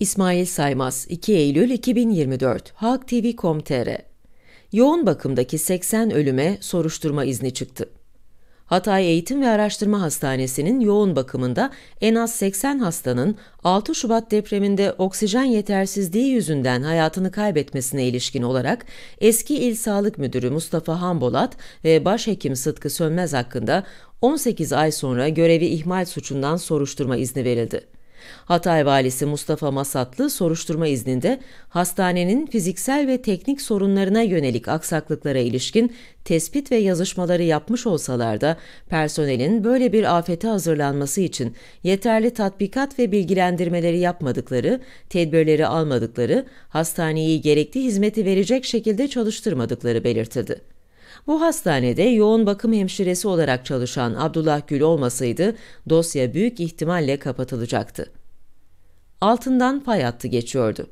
İsmail Saymaz, 2 Eylül 2024, Halk TV.com.tr Yoğun bakımdaki 80 ölüme soruşturma izni çıktı. Hatay Eğitim ve Araştırma Hastanesi'nin yoğun bakımında en az 80 hastanın 6 Şubat depreminde oksijen yetersizliği yüzünden hayatını kaybetmesine ilişkin olarak eski İl Sağlık Müdürü Mustafa Hambolat ve Başhekim Sıtkı Sönmez hakkında 18 ay sonra görevi ihmal suçundan soruşturma izni verildi. Hatay valisi Mustafa Masatlı soruşturma izninde hastanenin fiziksel ve teknik sorunlarına yönelik aksaklıklara ilişkin tespit ve yazışmaları yapmış olsalar da personelin böyle bir afete hazırlanması için yeterli tatbikat ve bilgilendirmeleri yapmadıkları, tedbirleri almadıkları, hastaneyi gerekli hizmeti verecek şekilde çalıştırmadıkları belirtildi. Bu hastanede yoğun bakım hemşiresi olarak çalışan Abdullah Gül olmasaydı dosya büyük ihtimalle kapatılacaktı altından pay hattı geçiyordu.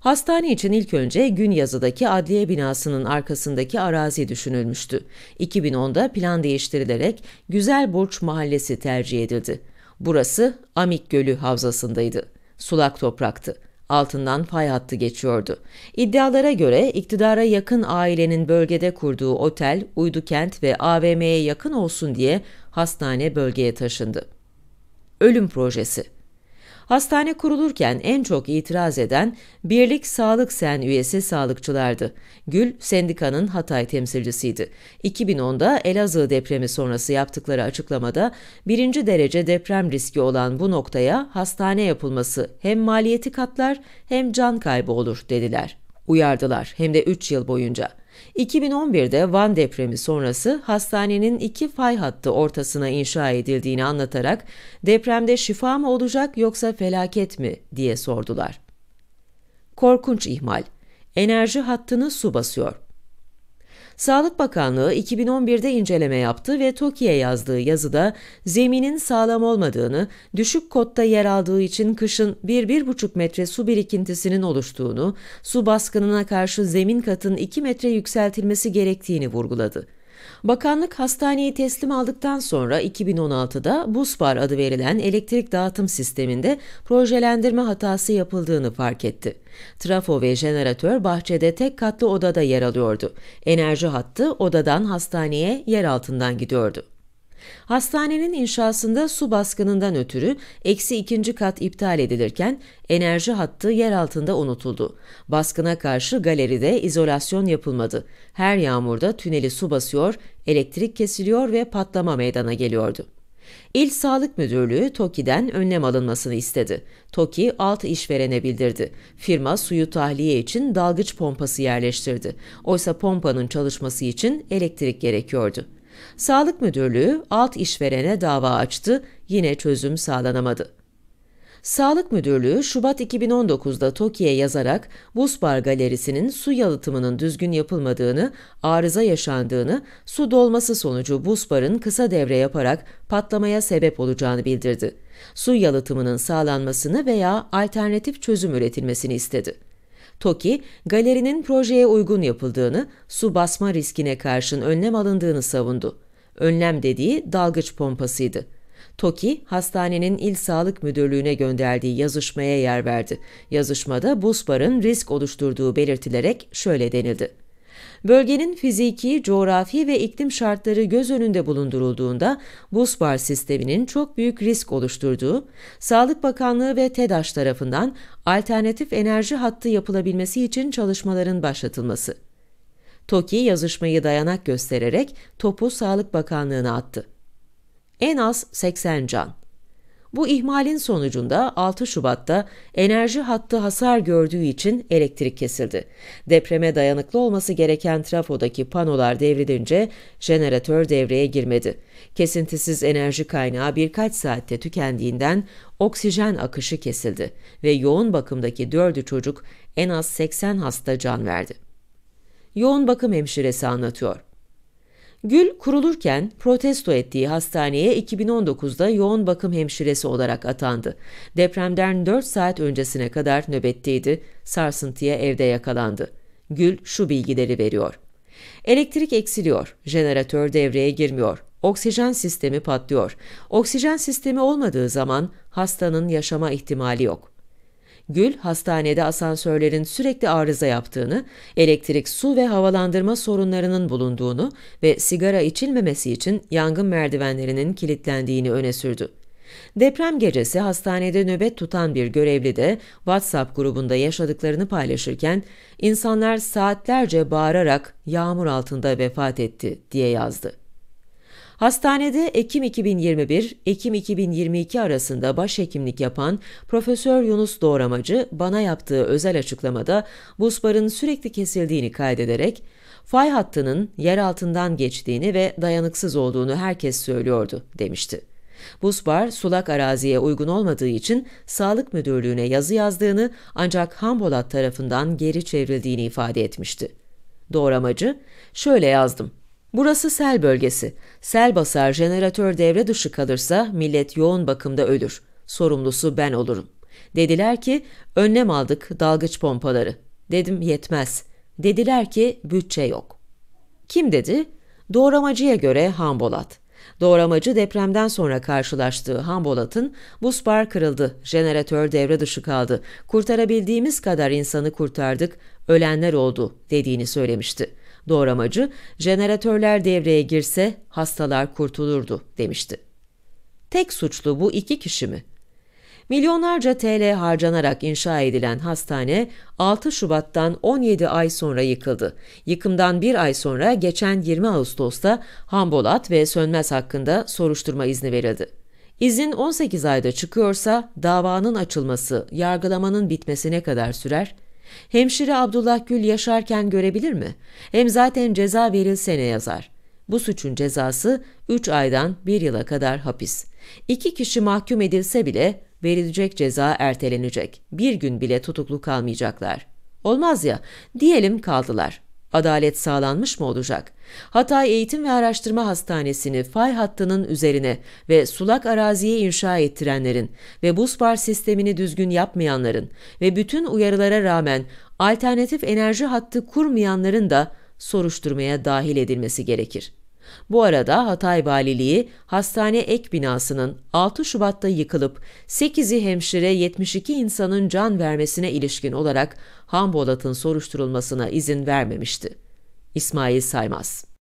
Hastane için ilk önce gün yazıdaki adliye binasının arkasındaki arazi düşünülmüştü. 2010'da plan değiştirilerek Güzel Burç Mahallesi tercih edildi. Burası Amik Gölü havzasındaydı. Sulak topraktı. Altından fay hattı geçiyordu. İddialara göre iktidara yakın ailenin bölgede kurduğu otel, uydu kent ve AVM'ye yakın olsun diye hastane bölgeye taşındı. Ölüm Projesi Hastane kurulurken en çok itiraz eden Birlik Sağlık Sen üyesi sağlıkçılardı. Gül, sendikanın Hatay temsilcisiydi. 2010'da Elazığ depremi sonrası yaptıkları açıklamada birinci derece deprem riski olan bu noktaya hastane yapılması hem maliyeti katlar hem can kaybı olur dediler uyardılar hem de 3 yıl boyunca. 2011'de Van depremi sonrası hastanenin iki fay hattı ortasına inşa edildiğini anlatarak depremde şifa mı olacak yoksa felaket mi diye sordular. Korkunç ihmal. Enerji hattını su basıyor. Sağlık Bakanlığı 2011'de inceleme yaptı ve TOKİ'ye yazdığı yazıda zeminin sağlam olmadığını, düşük kotta yer aldığı için kışın 1-1,5 metre su birikintisinin oluştuğunu, su baskınına karşı zemin katın 2 metre yükseltilmesi gerektiğini vurguladı. Bakanlık hastaneyi teslim aldıktan sonra 2016'da BUSPAR adı verilen elektrik dağıtım sisteminde projelendirme hatası yapıldığını fark etti. Trafo ve jeneratör bahçede tek katlı odada yer alıyordu. Enerji hattı odadan hastaneye yer altından gidiyordu. Hastanenin inşasında su baskınından ötürü eksi ikinci kat iptal edilirken enerji hattı yer altında unutuldu. Baskına karşı galeride izolasyon yapılmadı. Her yağmurda tüneli su basıyor, elektrik kesiliyor ve patlama meydana geliyordu. İl Sağlık Müdürlüğü TOKİ'den önlem alınmasını istedi. TOKİ alt işverene bildirdi. Firma suyu tahliye için dalgıç pompası yerleştirdi. Oysa pompanın çalışması için elektrik gerekiyordu. Sağlık Müdürlüğü alt işverene dava açtı, yine çözüm sağlanamadı. Sağlık Müdürlüğü Şubat 2019'da TOKİ'ye yazarak Busbar Galerisi'nin su yalıtımının düzgün yapılmadığını, arıza yaşandığını, su dolması sonucu Busbar'ın kısa devre yaparak patlamaya sebep olacağını bildirdi. Su yalıtımının sağlanmasını veya alternatif çözüm üretilmesini istedi. TOKİ, galerinin projeye uygun yapıldığını, su basma riskine karşın önlem alındığını savundu. Önlem dediği dalgıç pompasıydı. TOKİ, hastanenin il sağlık müdürlüğüne gönderdiği yazışmaya yer verdi. Yazışmada buz barın risk oluşturduğu belirtilerek şöyle denildi. Bölgenin fiziki, coğrafi ve iklim şartları göz önünde bulundurulduğunda busbar sisteminin çok büyük risk oluşturduğu, Sağlık Bakanlığı ve TEDAŞ tarafından alternatif enerji hattı yapılabilmesi için çalışmaların başlatılması. TOKİ yazışmayı dayanak göstererek topu Sağlık Bakanlığı'na attı. En az 80 can. Bu ihmalin sonucunda 6 Şubat'ta enerji hattı hasar gördüğü için elektrik kesildi. Depreme dayanıklı olması gereken trafodaki panolar devrilince jeneratör devreye girmedi. Kesintisiz enerji kaynağı birkaç saatte tükendiğinden oksijen akışı kesildi ve yoğun bakımdaki 4'ü çocuk en az 80 hasta can verdi. Yoğun bakım hemşiresi anlatıyor. Gül kurulurken protesto ettiği hastaneye 2019'da yoğun bakım hemşiresi olarak atandı. Depremden 4 saat öncesine kadar nöbetteydi, sarsıntıya evde yakalandı. Gül şu bilgileri veriyor. Elektrik eksiliyor, jeneratör devreye girmiyor, oksijen sistemi patlıyor. Oksijen sistemi olmadığı zaman hastanın yaşama ihtimali yok. Gül hastanede asansörlerin sürekli arıza yaptığını, elektrik, su ve havalandırma sorunlarının bulunduğunu ve sigara içilmemesi için yangın merdivenlerinin kilitlendiğini öne sürdü. Deprem gecesi hastanede nöbet tutan bir görevli de WhatsApp grubunda yaşadıklarını paylaşırken insanlar saatlerce bağırarak yağmur altında vefat etti diye yazdı. Hastanede Ekim 2021, Ekim 2022 arasında başhekimlik yapan Profesör Yunus Doğramacı bana yaptığı özel açıklamada busbarın sürekli kesildiğini kaydederek fay hattının yer altından geçtiğini ve dayanıksız olduğunu herkes söylüyordu demişti. Busbar sulak araziye uygun olmadığı için Sağlık Müdürlüğü'ne yazı yazdığını ancak Hambolat tarafından geri çevrildiğini ifade etmişti. Doğramacı şöyle yazdım. Burası sel bölgesi. Sel basar, jeneratör devre dışı kalırsa millet yoğun bakımda ölür. Sorumlusu ben olurum. Dediler ki önlem aldık dalgıç pompaları. Dedim yetmez. Dediler ki bütçe yok. Kim dedi? Doğramacıya göre Hambolat. Doğramacı depremden sonra karşılaştığı Hambolat'ın buz kırıldı, jeneratör devre dışı kaldı, kurtarabildiğimiz kadar insanı kurtardık, ölenler oldu dediğini söylemişti.'' Doğramacı, jeneratörler devreye girse hastalar kurtulurdu demişti. Tek suçlu bu iki kişi mi? Milyonlarca TL harcanarak inşa edilen hastane 6 Şubat'tan 17 ay sonra yıkıldı. Yıkımdan bir ay sonra geçen 20 Ağustos'ta Hambolat ve Sönmez hakkında soruşturma izni verildi. İzin 18 ayda çıkıyorsa davanın açılması yargılamanın bitmesine kadar sürer, Hemşire Abdullah Gül yaşarken görebilir mi? Hem zaten ceza verilse ne yazar? Bu suçun cezası 3 aydan 1 yıla kadar hapis. İki kişi mahkum edilse bile verilecek ceza ertelenecek. Bir gün bile tutuklu kalmayacaklar. Olmaz ya, diyelim kaldılar. Adalet sağlanmış mı olacak? Hatay Eğitim ve Araştırma Hastanesi'ni fay hattının üzerine ve sulak araziye inşa ettirenlerin ve buz far sistemini düzgün yapmayanların ve bütün uyarılara rağmen alternatif enerji hattı kurmayanların da soruşturmaya dahil edilmesi gerekir. Bu arada Hatay Valiliği hastane ek binasının 6 Şubat'ta yıkılıp 8'i hemşire 72 insanın can vermesine ilişkin olarak Hambolat'ın soruşturulmasına izin vermemişti. İsmail Saymaz